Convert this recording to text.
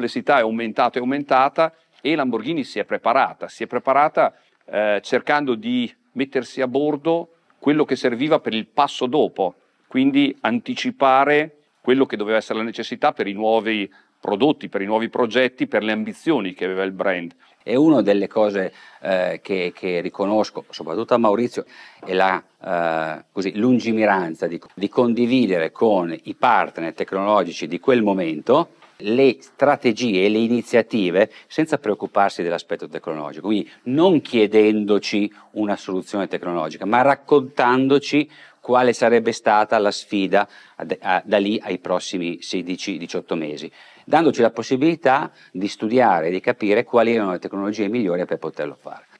complessità è aumentata e aumentata e Lamborghini si è preparata, si è preparata eh, cercando di mettersi a bordo quello che serviva per il passo dopo, quindi anticipare quello che doveva essere la necessità per i nuovi prodotti, per i nuovi progetti, per le ambizioni che aveva il brand. E una delle cose eh, che, che, riconosco, soprattutto a Maurizio, è la eh, così, lungimiranza di, di condividere con i partner tecnologici di quel momento le strategie e le iniziative senza preoccuparsi dell'aspetto tecnologico, quindi non chiedendoci una soluzione tecnologica, ma raccontandoci quale sarebbe stata la sfida da lì ai prossimi 16-18 mesi, dandoci la possibilità di studiare e di capire quali erano le tecnologie migliori per poterlo fare.